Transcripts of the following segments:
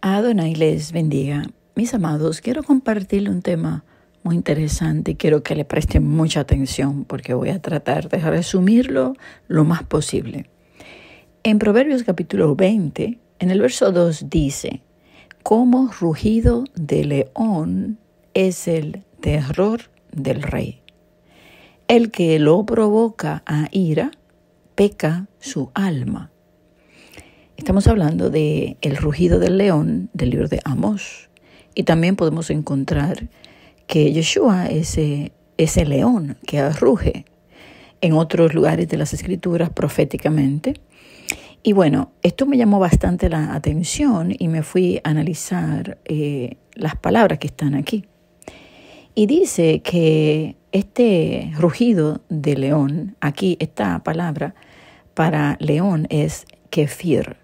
Adonai les bendiga. Mis amados, quiero compartirle un tema muy interesante y quiero que le presten mucha atención porque voy a tratar de resumirlo lo más posible. En Proverbios capítulo 20, en el verso 2 dice, como rugido de león es el terror del rey. El que lo provoca a ira, peca su alma. Estamos hablando de El rugido del león del libro de Amos. Y también podemos encontrar que Yeshua es eh, ese león que ruge en otros lugares de las escrituras proféticamente. Y bueno, esto me llamó bastante la atención y me fui a analizar eh, las palabras que están aquí. Y dice que este rugido de león, aquí esta palabra para león es kefir,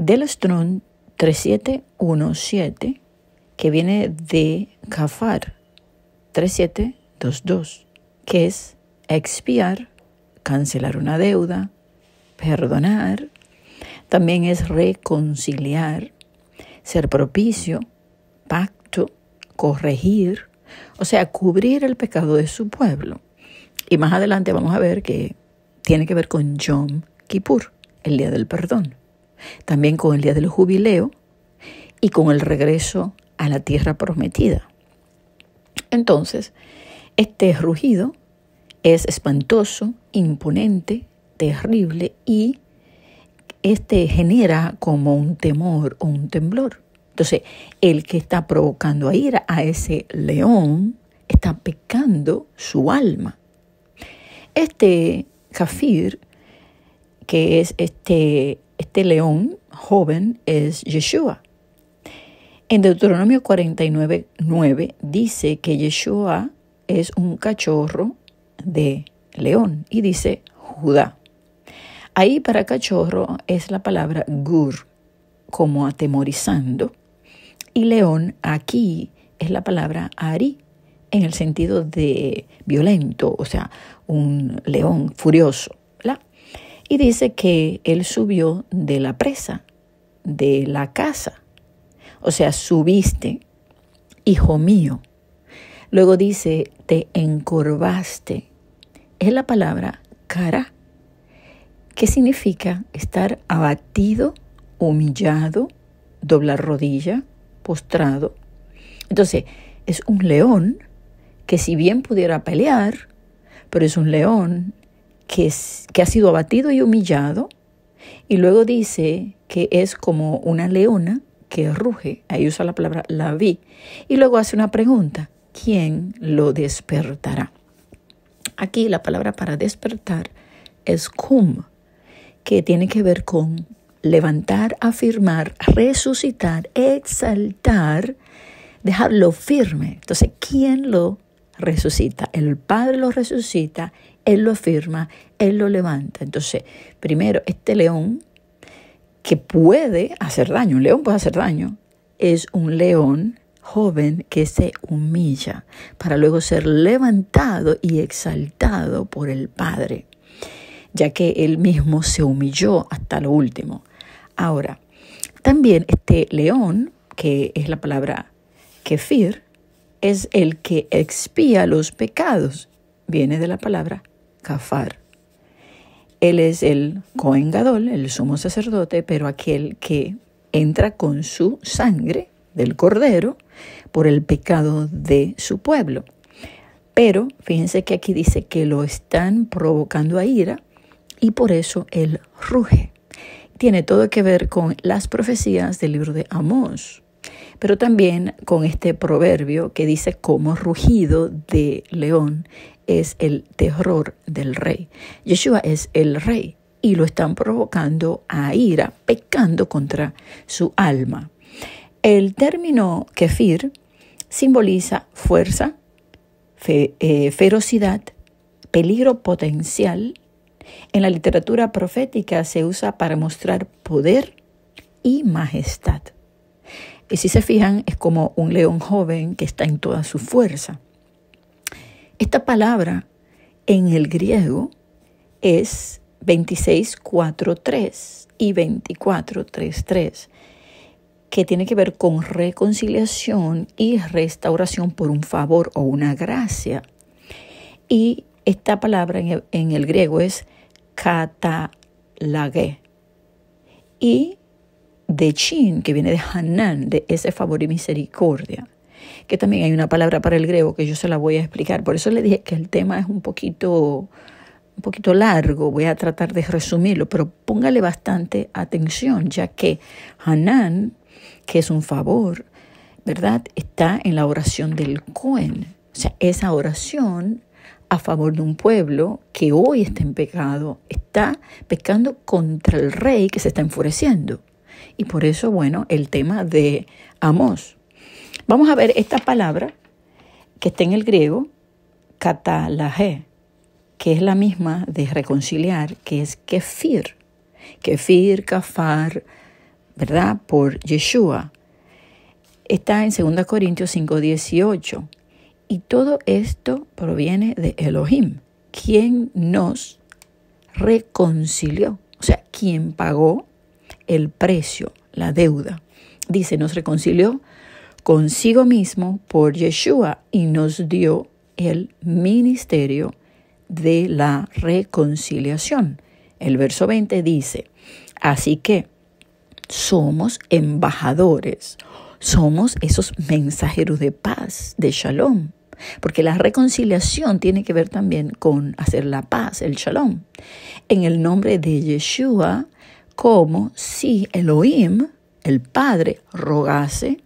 del 3717 que viene de Kafar 3722, que es expiar, cancelar una deuda, perdonar, también es reconciliar, ser propicio, pacto, corregir, o sea, cubrir el pecado de su pueblo. Y más adelante vamos a ver que tiene que ver con Yom Kippur, el día del perdón también con el día del jubileo y con el regreso a la tierra prometida. Entonces, este rugido es espantoso, imponente, terrible y este genera como un temor o un temblor. Entonces, el que está provocando a ira a ese león está pecando su alma. Este kafir, que es este este león joven es Yeshua. En Deuteronomio 49, dice que Yeshua es un cachorro de león y dice Judá. Ahí para cachorro es la palabra gur, como atemorizando, y león aquí es la palabra ari, en el sentido de violento, o sea, un león furioso. Y dice que él subió de la presa, de la casa. O sea, subiste, hijo mío. Luego dice, te encorvaste. Es la palabra cara, que significa estar abatido, humillado, doblar rodilla, postrado. Entonces, es un león que si bien pudiera pelear, pero es un león que, ha sido abatido y humillado, y luego dice que es como una leona que ruge, ahí usa la palabra la vi, y luego hace una pregunta, ¿quién lo despertará? Aquí la palabra para despertar es cum, que tiene que ver con levantar, afirmar, resucitar, exaltar, dejarlo firme. Entonces, ¿quién lo resucita. El Padre lo resucita, Él lo afirma, Él lo levanta. Entonces, primero, este león que puede hacer daño, un león puede hacer daño, es un león joven que se humilla para luego ser levantado y exaltado por el Padre, ya que Él mismo se humilló hasta lo último. Ahora, también este león, que es la palabra kefir, es el que expía los pecados. Viene de la palabra kafar. Él es el coengadol, el sumo sacerdote, pero aquel que entra con su sangre del cordero por el pecado de su pueblo. Pero fíjense que aquí dice que lo están provocando a ira y por eso él ruge. Tiene todo que ver con las profecías del libro de Amós pero también con este proverbio que dice como rugido de león es el terror del rey. Yeshua es el rey y lo están provocando a ira, pecando contra su alma. El término kefir simboliza fuerza, eh, ferocidad, peligro potencial. En la literatura profética se usa para mostrar poder y majestad. Y si se fijan, es como un león joven que está en toda su fuerza. Esta palabra en el griego es 26.4.3 y 24.3.3, que tiene que ver con reconciliación y restauración por un favor o una gracia. Y esta palabra en el, griego es katalage. Y de Chin, que viene de Hanan, de ese favor y misericordia, que también hay una palabra para el griego que yo se la voy a explicar. Por eso le dije que el tema es un poquito, un poquito largo, voy a tratar de resumirlo, pero póngale bastante atención, ya que Hanan, que es un favor, ¿verdad? Está en la oración del Cohen. O sea, esa oración a favor de un pueblo que hoy está en pecado, está pecando contra el rey que se está enfureciendo. Y por eso, bueno, el tema de Amos. Vamos a ver esta palabra que está en el griego, katalaje, que es la misma de reconciliar, que es kefir. Kefir, kafar, ¿verdad? Por Yeshua. Está en 2 Corintios 5, 18. Y todo esto proviene de Elohim, quien nos reconcilió, o sea, quien pagó el precio, la deuda. Dice, nos reconcilió consigo mismo por Yeshua y nos dio el ministerio de la reconciliación. El verso 20 dice, así que somos embajadores, somos esos mensajeros de paz, de shalom, porque la reconciliación tiene que ver también con hacer la paz, el shalom. En el nombre de Yeshua, como si Elohim, el Padre, rogase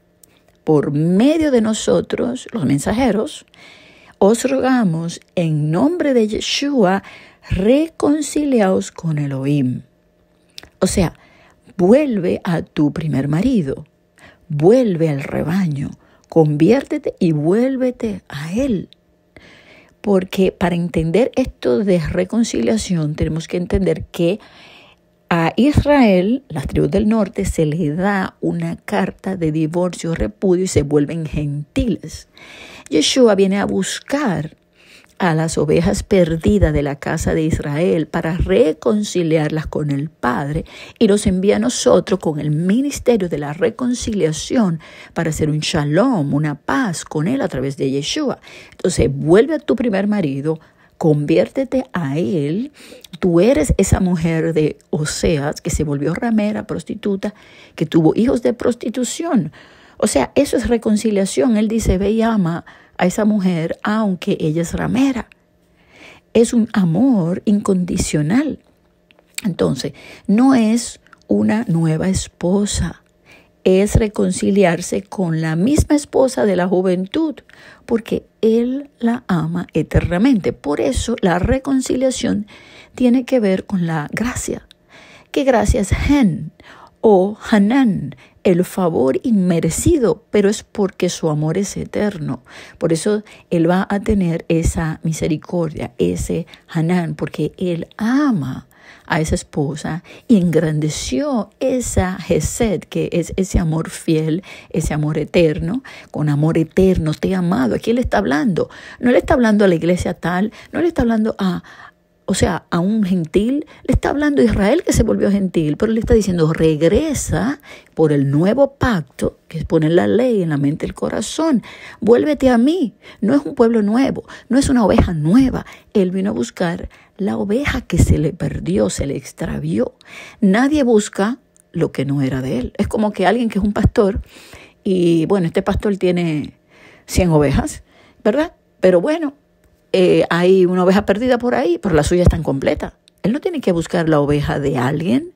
por medio de nosotros, los mensajeros, os rogamos en nombre de Yeshua, reconciliaos con Elohim. O sea, vuelve a tu primer marido, vuelve al rebaño, conviértete y vuélvete a él. Porque para entender esto de reconciliación tenemos que entender que a Israel, las tribus del norte, se le da una carta de divorcio, repudio y se vuelven gentiles. Yeshua viene a buscar a las ovejas perdidas de la casa de Israel para reconciliarlas con el Padre y los envía a nosotros con el ministerio de la reconciliación para hacer un shalom, una paz con él a través de Yeshua. Entonces vuelve a tu primer marido, conviértete a él. Tú eres esa mujer de Oseas que se volvió ramera, prostituta, que tuvo hijos de prostitución. O sea, eso es reconciliación. Él dice, ve y ama a esa mujer aunque ella es ramera. Es un amor incondicional. Entonces, no es una nueva esposa es reconciliarse con la misma esposa de la juventud, porque él la ama eternamente. Por eso la reconciliación tiene que ver con la gracia. ¿Qué gracia es Han o Hanan, el favor inmerecido, pero es porque su amor es eterno. Por eso Él va a tener esa misericordia, ese Hanan, porque Él ama a esa esposa y engrandeció esa Gesed, que es ese amor fiel, ese amor eterno, con amor eterno te he amado. quién le está hablando. No le está hablando a la iglesia tal, no le está hablando a, o sea, a un gentil, le está hablando Israel que se volvió gentil, pero le está diciendo, regresa por el nuevo pacto que pone la ley en la mente el corazón, vuélvete a mí. No es un pueblo nuevo, no es una oveja nueva. Él vino a buscar la oveja que se le perdió, se le extravió. Nadie busca lo que no era de él. Es como que alguien que es un pastor y, bueno, este pastor tiene 100 ovejas, ¿verdad? Pero bueno, eh, hay una oveja perdida por ahí, pero la suya está completa. Él no tiene que buscar la oveja de alguien.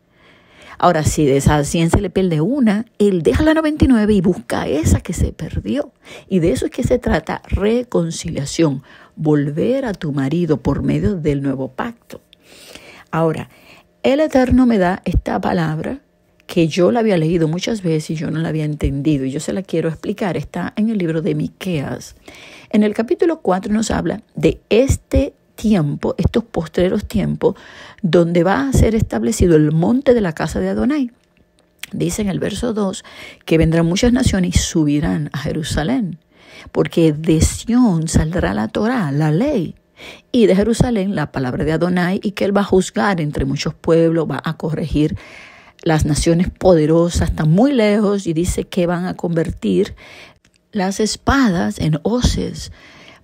Ahora, si de esa 100 se le pierde una, él deja la 99 y busca esa que se perdió. Y de eso es que se trata reconciliación, volver a tu marido por medio del nuevo pacto. Ahora, el Eterno me da esta palabra que yo la había leído muchas veces y yo no la había entendido. Y yo se la quiero explicar. Está en el libro de Miqueas. En el capítulo 4 nos habla de este tiempo, estos postreros tiempos, donde va a ser establecido el monte de la casa de Adonai. Dice en el verso 2 que vendrán muchas naciones y subirán a Jerusalén, porque de Sión saldrá la Torá, la ley, y de Jerusalén la palabra de Adonai, y que él va a juzgar entre muchos pueblos, va a corregir las naciones poderosas, están muy lejos, y dice que van a convertir las espadas en hoces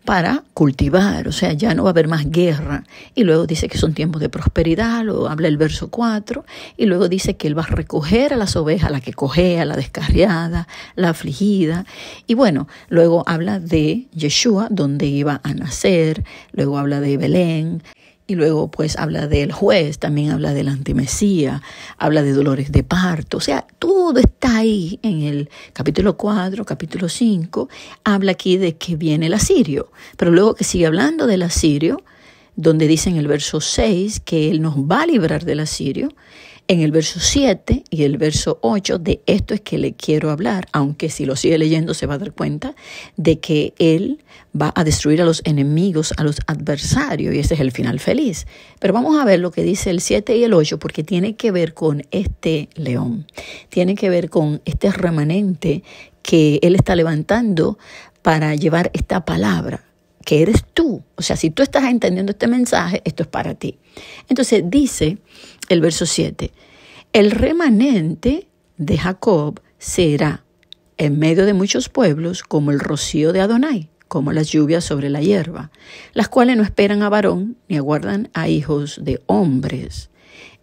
para cultivar, o sea, ya no va a haber más guerra. Y luego dice que son tiempos de prosperidad, lo habla el verso 4, y luego dice que él va a recoger a las ovejas, la que cojea, la descarriada, la afligida. Y bueno, luego habla de Yeshua, donde iba a nacer, luego habla de Belén. Y luego pues habla del juez, también habla del antimesía, habla de dolores de parto, o sea, todo está ahí en el capítulo 4, capítulo 5, habla aquí de que viene el asirio, pero luego que sigue hablando del asirio, donde dice en el verso 6 que Él nos va a librar del asirio, en el verso 7 y el verso 8, de esto es que le quiero hablar, aunque si lo sigue leyendo se va a dar cuenta de que él va a destruir a los enemigos, a los adversarios, y ese es el final feliz. Pero vamos a ver lo que dice el 7 y el 8, porque tiene que ver con este león, tiene que ver con este remanente que él está levantando para llevar esta palabra que eres tú. O sea, si tú estás entendiendo este mensaje, esto es para ti. Entonces dice el verso 7, el remanente de Jacob será en medio de muchos pueblos como el rocío de Adonai, como las lluvias sobre la hierba, las cuales no esperan a varón ni aguardan a hijos de hombres.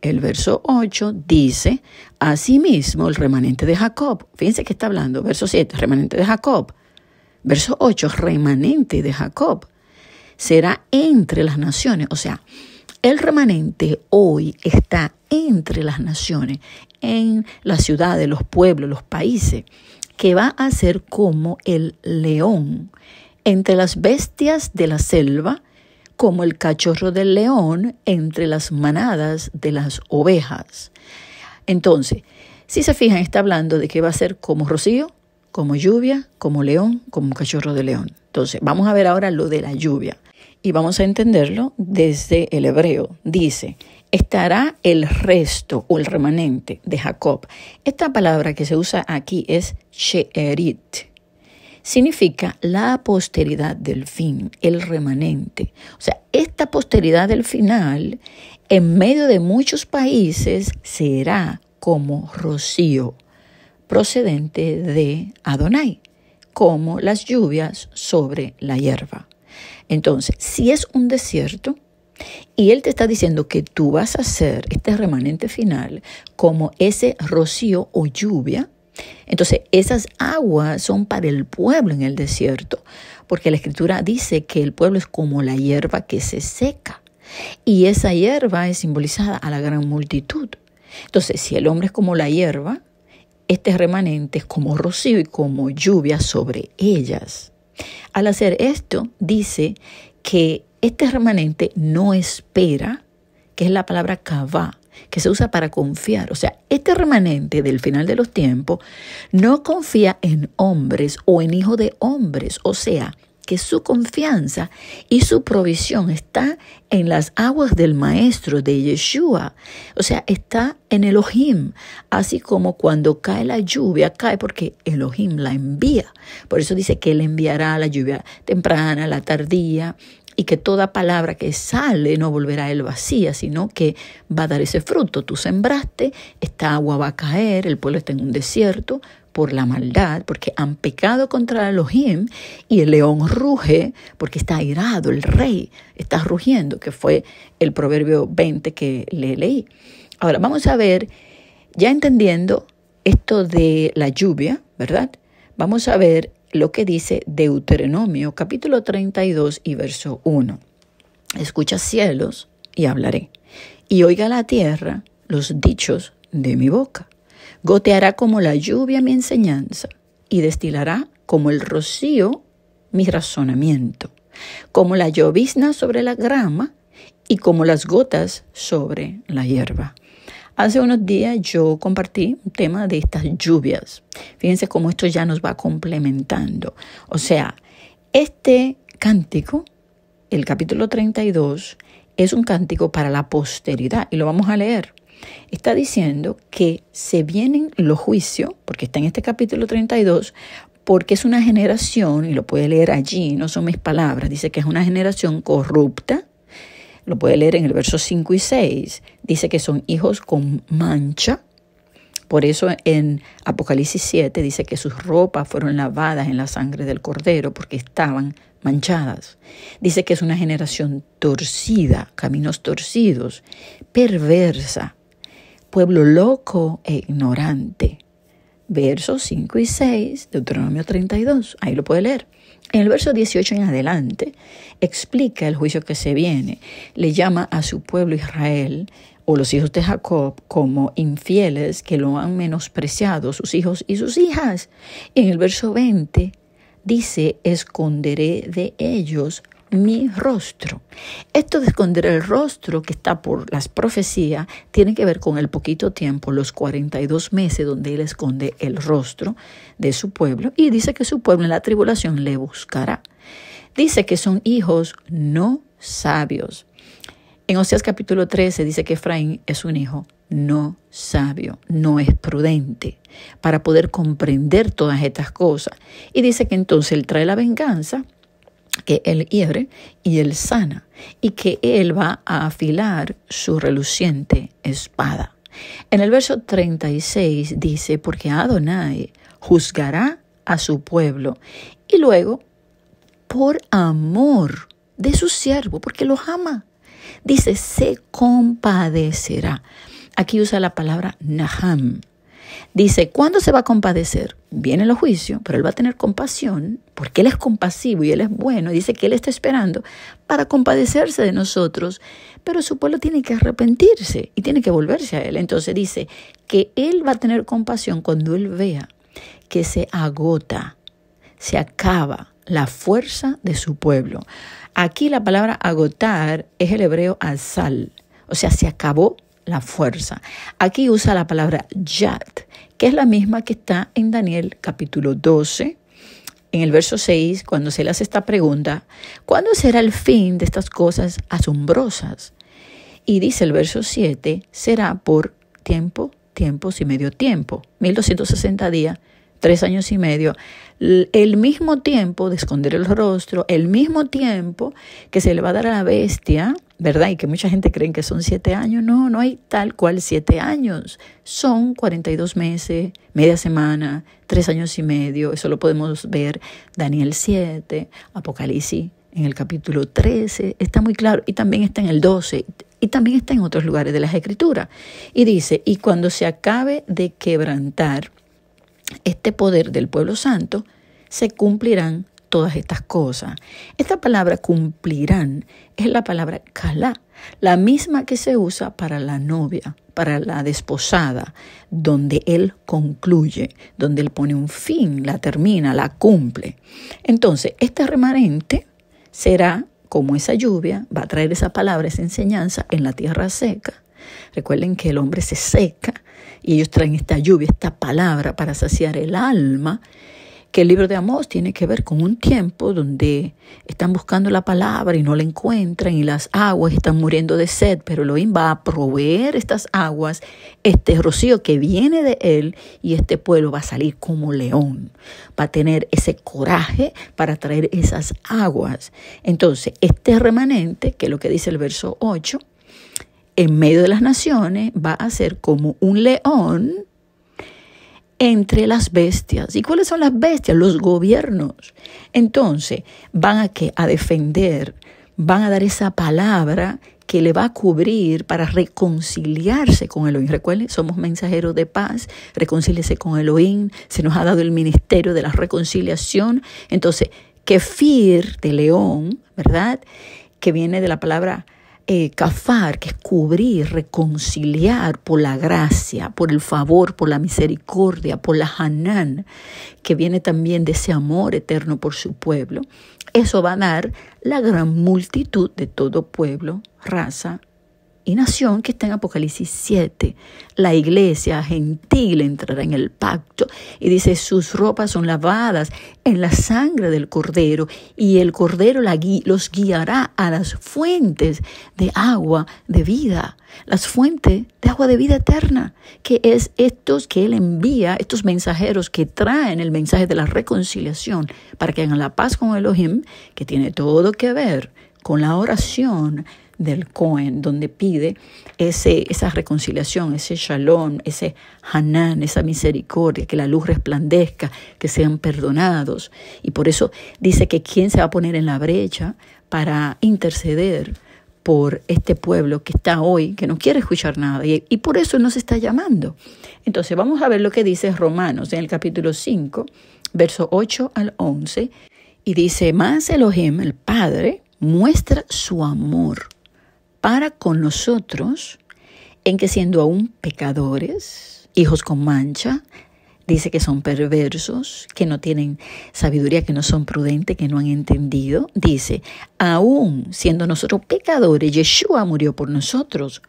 El verso 8 dice, asimismo el remanente de Jacob, fíjense que está hablando, verso 7, remanente de Jacob, verso 8, remanente de Jacob, será entre las naciones, o sea, el remanente hoy está entre las naciones, en las ciudades, los pueblos, los países, que va a ser como el león, entre las bestias de la selva, como el cachorro del león, entre las manadas de las ovejas. Entonces, si se fijan, está hablando de que va a ser como rocío, como lluvia, como león, como cachorro de león. Entonces, vamos a ver ahora lo de la lluvia y vamos a entenderlo desde el hebreo. Dice, estará el resto o el remanente de Jacob. Esta palabra que se usa aquí es sheerit. Significa la posteridad del fin, el remanente. O sea, esta posteridad del final, en medio de muchos países, será como rocío procedente de Adonai, como las lluvias sobre la hierba. Entonces, si es un desierto, y Él te está diciendo que tú vas a hacer este remanente final como ese rocío o lluvia. Entonces, esas aguas son para el pueblo en el desierto, porque la escritura dice que el pueblo es como la hierba que se seca, y esa hierba es simbolizada a la gran multitud. Entonces, si el hombre es como la hierba, este remanente es como rocío y como lluvia sobre ellas. Al hacer esto, dice que este remanente no espera, que es la palabra kavá, que se usa para confiar. O sea, este remanente del final de los tiempos no confía en hombres o en hijos de hombres. O sea, su confianza y su provisión está en las aguas del Maestro de Yeshua. O sea, está en Elohim, así como cuando cae la lluvia, cae porque Elohim la envía. Por eso dice que Él enviará la lluvia temprana, la tardía, y que toda palabra que sale no volverá a él vacía, sino que va a dar ese fruto. Tú sembraste, esta agua va a caer, el pueblo está en un desierto, por la maldad, porque han pecado contra Elohim, y el león ruge porque está airado, el rey está rugiendo, que fue el proverbio 20 que le leí. Ahora, vamos a ver, ya entendiendo esto de la lluvia, ¿verdad? Vamos a ver lo que dice Deuteronomio capítulo 32 y verso 1. Escucha cielos y hablaré, y oiga la tierra los dichos de mi boca. Goteará como la lluvia mi enseñanza y destilará como el rocío mi razonamiento, como la llovizna sobre la grama y como las gotas sobre la hierba. Hace unos días yo compartí un tema de estas lluvias. Fíjense cómo esto ya nos va complementando. O sea, este cántico, el capítulo 32, es un cántico para la posteridad y lo vamos a leer está diciendo que se vienen los juicios, porque está en este capítulo 32, porque es una generación, y lo puede leer allí, no son mis palabras, dice que es una generación corrupta, lo puede leer en el verso 5 y 6, dice que son hijos con mancha, por eso en Apocalipsis 7 dice que sus ropas fueron lavadas en la sangre del cordero porque estaban manchadas. Dice que es una generación torcida, caminos torcidos, perversa, pueblo loco e ignorante. Versos 5 y 6, Deuteronomio 32, ahí lo puede leer. En el verso 18 en adelante explica el juicio que se viene. Le llama a su pueblo Israel o los hijos de Jacob como infieles que lo han menospreciado, sus hijos y sus hijas. En el verso 20 dice, esconderé de ellos mi rostro. Esto de esconder el rostro que está por las profecías tiene que ver con el poquito tiempo, los 42 meses donde él esconde el rostro de su pueblo y dice que su pueblo en la tribulación le buscará. Dice que son hijos no sabios. En Oseas capítulo 13 dice que Efraín es un hijo no sabio, no es prudente para poder comprender todas estas cosas. Y dice que entonces él trae la venganza que Él hierve y Él sana, y que Él va a afilar su reluciente espada. En el verso 36 dice, porque Adonai juzgará a su pueblo, y luego, por amor de su siervo, porque lo ama, dice, se compadecerá. Aquí usa la palabra Naham. Dice, ¿cuándo se va a compadecer? Viene el juicio, pero él va a tener compasión porque Él es compasivo y Él es bueno, dice que Él está esperando para compadecerse de nosotros, pero su pueblo tiene que arrepentirse y tiene que volverse a Él. Entonces dice que Él va a tener compasión cuando Él vea que se agota, se acaba la fuerza de su pueblo. Aquí la palabra agotar es el hebreo azal, o sea, se acabó la fuerza. Aquí usa la palabra yat, que es la misma que está en Daniel capítulo 12, en el verso 6, cuando se le hace esta pregunta, ¿cuándo será el fin de estas cosas asombrosas? Y dice el verso 7, será por tiempo, tiempos y medio tiempo, 1260 días, tres años y medio, el mismo tiempo de esconder el rostro, el mismo tiempo que se le va a dar a la bestia ¿verdad? Y que mucha gente cree que son siete años. No, no hay tal cual siete años. Son cuarenta y dos meses, media semana, tres años y medio. Eso lo podemos ver Daniel 7, Apocalipsis en el capítulo 13. Está muy claro. Y también está en el 12. Y también está en otros lugares de las Escrituras. Y dice, y cuando se acabe de quebrantar este poder del pueblo santo, se cumplirán todas estas cosas. Esta palabra cumplirán es la palabra calá, la misma que se usa para la novia, para la desposada, donde él concluye, donde él pone un fin, la termina, la cumple. Entonces, este remanente será como esa lluvia, va a traer esa palabra, esa enseñanza en la tierra seca. Recuerden que el hombre se seca y ellos traen esta lluvia, esta palabra para saciar el alma que el libro de Amós tiene que ver con un tiempo donde están buscando la palabra y no la encuentran y las aguas están muriendo de sed, pero Elohim va a proveer estas aguas, este rocío que viene de él y este pueblo va a salir como león, va a tener ese coraje para traer esas aguas. Entonces, este remanente, que es lo que dice el verso 8, en medio de las naciones va a ser como un león entre las bestias. ¿Y cuáles son las bestias? Los gobiernos. Entonces, van a que A defender, van a dar esa palabra que le va a cubrir para reconciliarse con Elohim. Recuerden, somos mensajeros de paz, reconcíliese con Elohim, se nos ha dado el ministerio de la reconciliación. Entonces, kefir de león, ¿verdad? Que viene de la palabra eh, cafar, que es cubrir, reconciliar por la gracia, por el favor, por la misericordia, por la hanán, que viene también de ese amor eterno por su pueblo. Eso va a dar la gran multitud de todo pueblo, raza, y nación que está en Apocalipsis 7. La iglesia gentil entrará en el pacto y dice, sus ropas son lavadas en la sangre del cordero y el cordero los guiará a las fuentes de agua de vida, las fuentes de agua de vida eterna, que es estos que él envía, estos mensajeros que traen el mensaje de la reconciliación para que hagan la paz con Elohim, que tiene todo que ver con la oración, del Cohen, donde pide ese, esa reconciliación, ese shalom, ese hanán, esa misericordia, que la luz resplandezca, que sean perdonados. Y por eso dice que quién se va a poner en la brecha para interceder por este pueblo que está hoy, que no quiere escuchar nada, y, por eso nos está llamando. Entonces vamos a ver lo que dice Romanos en el capítulo 5, verso 8 al 11, y dice, más Elohim, el Padre, muestra su amor para con nosotros en que siendo aún pecadores, hijos con mancha, dice que son perversos, que no tienen sabiduría, que no son prudentes, que no han entendido. Dice, aún siendo nosotros pecadores, Yeshua murió por nosotros,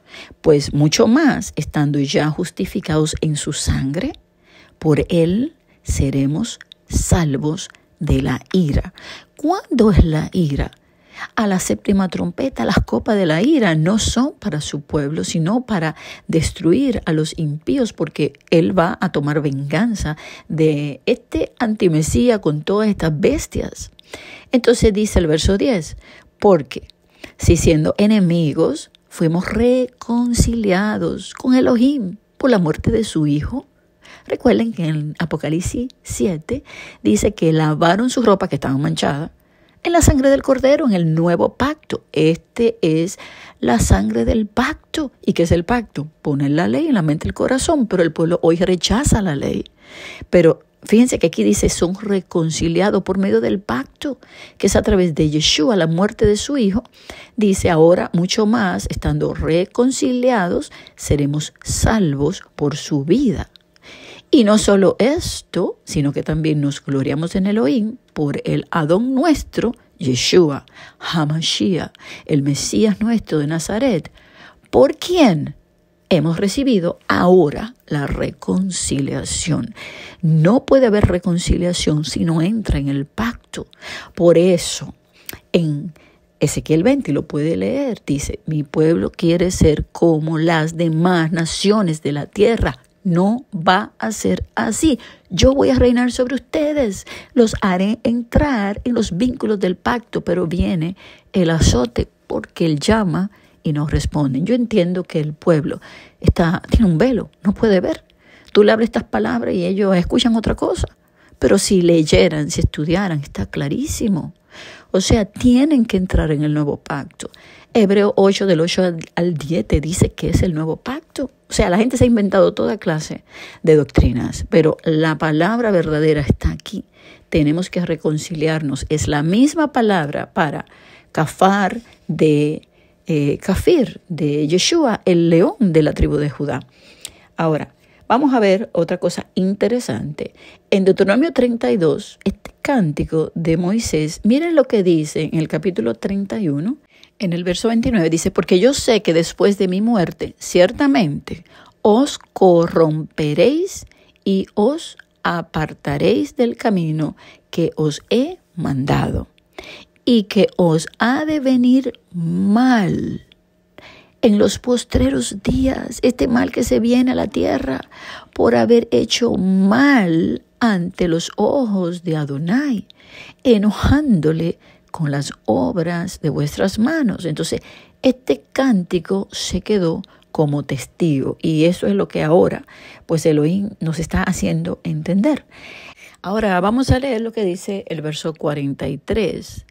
pues mucho más, estando ya justificados en su sangre, por él seremos salvos de la ira. ¿Cuándo es la ira? A la séptima trompeta, las copas de la ira no son para su pueblo, sino para destruir a los impíos, porque Él va a tomar venganza de este antimesía con todas estas bestias. Entonces dice el verso 10, porque si siendo enemigos fuimos reconciliados con Elohim por la muerte de su Hijo, recuerden que en Apocalipsis 7 dice que lavaron su ropa que estaba manchada, en la sangre del cordero, en el nuevo pacto. Este es la sangre del pacto. ¿Y qué es el pacto? Poner la ley en la mente y el corazón, pero el pueblo hoy rechaza la ley. Pero Fíjense que aquí dice, son reconciliados por medio del pacto, que es a través de Yeshua, la muerte de su Hijo. Dice, ahora mucho más, estando reconciliados, seremos salvos por su vida. Y no solo esto, sino que también nos gloriamos en Elohim por el Adón nuestro, Yeshua, Hamashiach, el Mesías nuestro de Nazaret, por quien hemos recibido ahora la reconciliación. No puede haber reconciliación si no entra en el pacto. Por eso, en Ezequiel 20 lo puede leer, dice, mi pueblo quiere ser como las demás naciones de la tierra, no va a ser así. Yo voy a reinar sobre ustedes. Los haré entrar en los vínculos del pacto, pero viene el azote porque él llama y no responden. Yo entiendo que el pueblo está, tiene un velo, no puede ver. Tú le hablas estas palabras y ellos escuchan otra cosa. Pero si leyeran, si estudiaran, está clarísimo. O sea, tienen que entrar en el nuevo pacto. Hebreo 8 del 8 al 10 te dice que es el nuevo pacto. O sea, la gente se ha inventado toda clase de doctrinas, pero la palabra verdadera está aquí. Tenemos que reconciliarnos. Es la misma palabra para Cafar de eh, de Yeshua, el león de la tribu de Judá. Ahora, vamos a ver otra cosa interesante. En Deuteronomio 32, este cántico de Moisés, miren lo que dice en el capítulo 31 en el verso 29 dice, porque yo sé que después de mi muerte, ciertamente, os corromperéis y os apartaréis del camino que os he mandado, y que os ha de venir mal en los postreros días, este mal que se viene a la tierra por haber hecho mal ante los ojos de Adonai, enojándole con las obras de vuestras manos. Entonces, este cántico se quedó como testigo y eso es lo que ahora pues Elohim nos está haciendo entender. Ahora vamos a leer lo que dice el verso 43.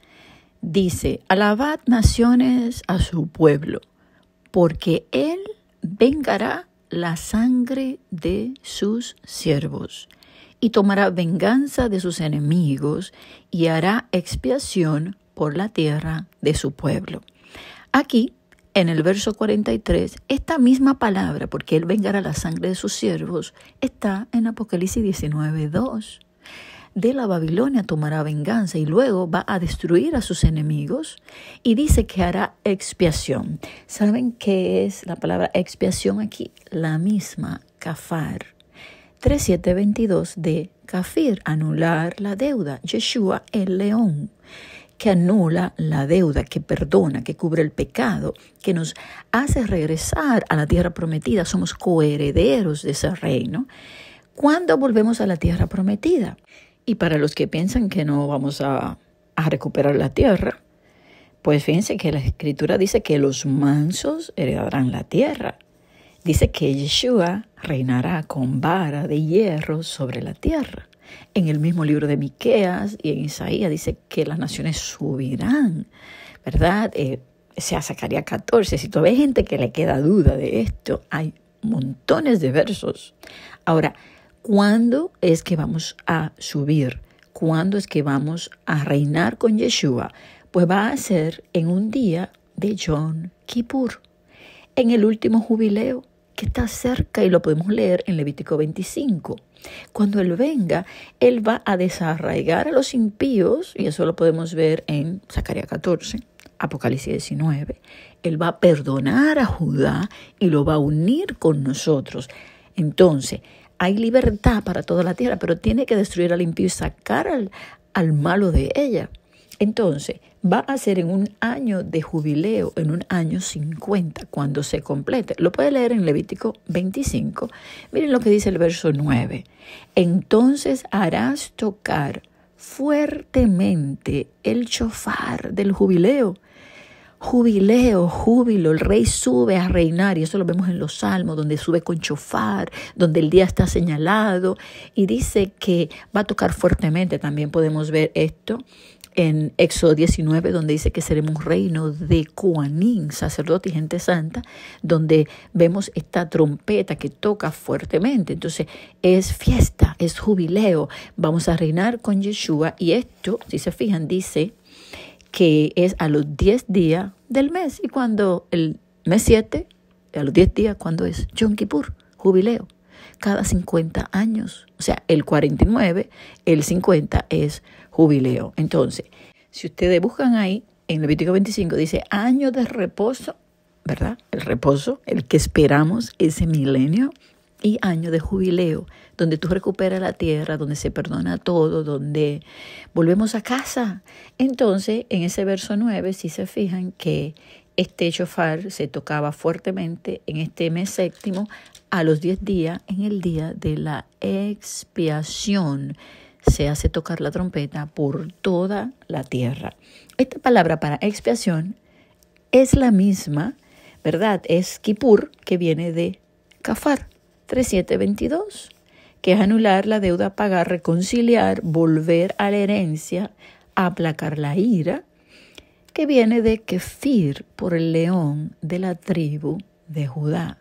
Dice, alabad naciones a su pueblo, porque él vengará la sangre de sus siervos y tomará venganza de sus enemigos y hará expiación por la tierra de su pueblo. Aquí, en el verso 43, esta misma palabra, porque él vengará la sangre de sus siervos, está en Apocalipsis 19, 2. De la Babilonia tomará venganza y luego va a destruir a sus enemigos y dice que hará expiación. ¿Saben qué es la palabra expiación aquí? La misma, kafar 3722 de Kafir, anular la deuda. Yeshua el león, que anula la deuda, que perdona, que cubre el pecado, que nos hace regresar a la tierra prometida. Somos coherederos de ese reino. ¿Cuándo volvemos a la tierra prometida? Y para los que piensan que no vamos a, a recuperar la tierra, pues fíjense que la escritura dice que los mansos heredarán la tierra. Dice que Yeshua reinará con vara de hierro sobre la tierra. En el mismo libro de Miqueas y en Isaías dice que las naciones subirán, ¿verdad? Se eh, sea Zacarías 14. Si todavía hay gente que le queda duda de esto, hay montones de versos. Ahora, ¿cuándo es que vamos a subir? ¿Cuándo es que vamos a reinar con Yeshua? Pues va a ser en un día de John Kippur, en el último jubileo que está cerca y lo podemos leer en Levítico 25. Cuando Él venga, Él va a desarraigar a los impíos, y eso lo podemos ver en Zacarías 14, Apocalipsis 19. Él va a perdonar a Judá y lo va a unir con nosotros. Entonces, hay libertad para toda la tierra, pero tiene que destruir al impío y sacar al, al malo de ella. Entonces, va a ser en un año de jubileo, en un año 50, cuando se complete. Lo puede leer en Levítico 25. Miren lo que dice el verso 9. Entonces harás tocar fuertemente el chofar del jubileo. Jubileo, júbilo, el rey sube a reinar, y eso lo vemos en los salmos, donde sube con chofar, donde el día está señalado, y dice que va a tocar fuertemente, también podemos ver esto en Éxodo 19, donde dice que seremos un reino de cuanín, sacerdote y gente santa, donde vemos esta trompeta que toca fuertemente. Entonces, es fiesta, es jubileo. Vamos a reinar con Yeshua. Y esto, si se fijan, dice que es a los 10 días del mes. Y cuando el mes 7, a los 10 días, cuando es Yom Kippur, jubileo, cada 50 años. O sea, el 49, el 50 es jubileo. Entonces, si ustedes buscan ahí, en Levítico 25 dice año de reposo, ¿verdad? El reposo, el que esperamos ese milenio, y año de jubileo, donde tú recuperas la tierra, donde se perdona todo, donde volvemos a casa. Entonces, en ese verso 9, si se fijan que este chofar se tocaba fuertemente en este mes séptimo a los 10 días, en el día de la expiación se hace tocar la trompeta por toda la tierra. Esta palabra para expiación es la misma, ¿verdad? Es Kippur, que viene de Kafar 3722, que es anular la deuda, pagar, reconciliar, volver a la herencia, aplacar la ira, que viene de Kefir, por el león de la tribu de Judá,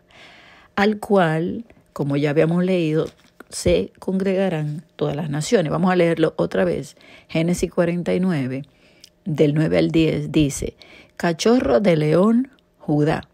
al cual, como ya habíamos leído, se congregarán todas las naciones. Vamos a leerlo otra vez. Génesis 49, del 9 al 10, dice, cachorro de león, Judá.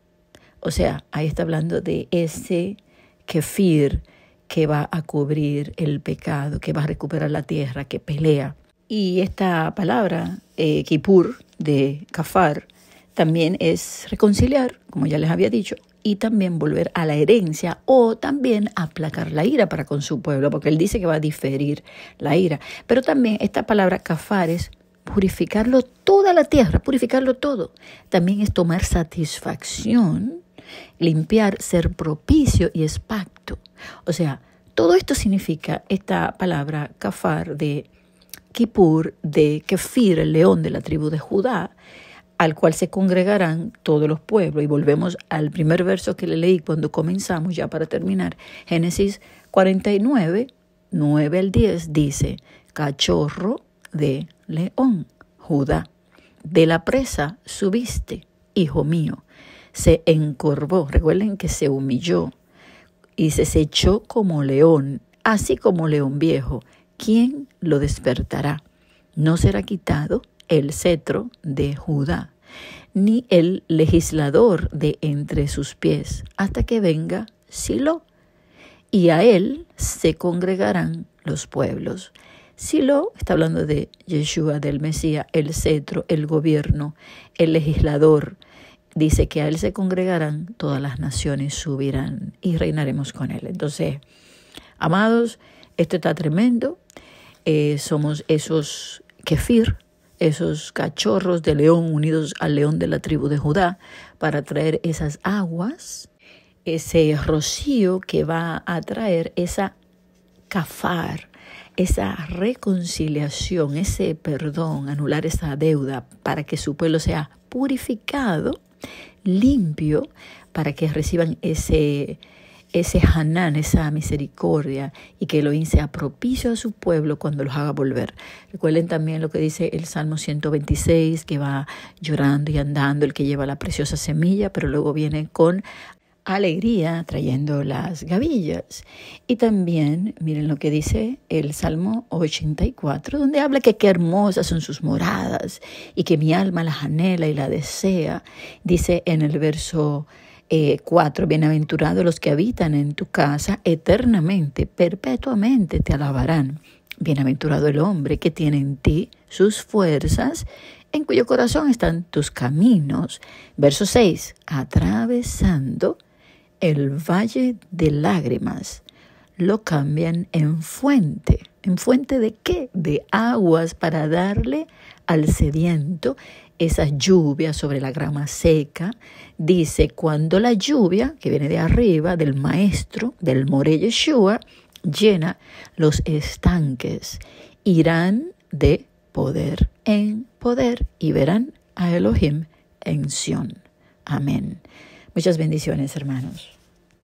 O sea, ahí está hablando de ese kefir que va a cubrir el pecado, que va a recuperar la tierra, que pelea. Y esta palabra, eh, kipur, de kafar, también es reconciliar, como ya les había dicho, y también volver a la herencia o también aplacar la ira para con su pueblo, porque él dice que va a diferir la ira. Pero también esta palabra kafar es purificarlo toda la tierra, purificarlo todo, también es tomar satisfacción, limpiar, ser propicio y es pacto. O sea, todo esto significa esta palabra kafar de Kippur, de Kefir, el león de la tribu de Judá, al cual se congregarán todos los pueblos. Y volvemos al primer verso que le leí cuando comenzamos, ya para terminar. Génesis 49, 9 al 10 dice, cachorro de león, Judá, de la presa subiste, hijo mío. Se encorvó, recuerden que se humilló y se echó como león, así como león viejo. ¿Quién lo despertará? ¿No será quitado? el cetro de Judá, ni el legislador de entre sus pies, hasta que venga Silo, y a él se congregarán los pueblos. Silo está hablando de Yeshua, del Mesías, el cetro, el gobierno, el legislador, dice que a él se congregarán todas las naciones, subirán y reinaremos con él. Entonces, amados, esto está tremendo. Eh, somos esos kefir, esos cachorros de león unidos al león de la tribu de Judá para traer esas aguas, ese rocío que va a traer esa cafar, esa reconciliación, ese perdón, anular esa deuda para que su pueblo sea purificado, limpio, para que reciban ese ese Hanán, esa misericordia, y que Elohim sea propicio a su pueblo cuando los haga volver. Recuerden también lo que dice el Salmo 126, que va llorando y andando, el que lleva la preciosa semilla, pero luego viene con alegría trayendo las gavillas. Y también, miren lo que dice el Salmo 84, donde habla que qué hermosas son sus moradas y que mi alma las anhela y la desea. Dice en el verso 4. Eh, bienaventurados los que habitan en tu casa eternamente, perpetuamente te alabarán. Bienaventurado el hombre que tiene en ti sus fuerzas, en cuyo corazón están tus caminos. Verso 6. Atravesando el valle de lágrimas, lo cambian en fuente. ¿En fuente de qué? De aguas para darle al sediento esa lluvia sobre la grama seca. Dice, cuando la lluvia, que viene de arriba, del maestro, del More Yeshua, llena los estanques, irán de poder en poder y verán a Elohim en Sion. Amén. Muchas bendiciones, hermanos.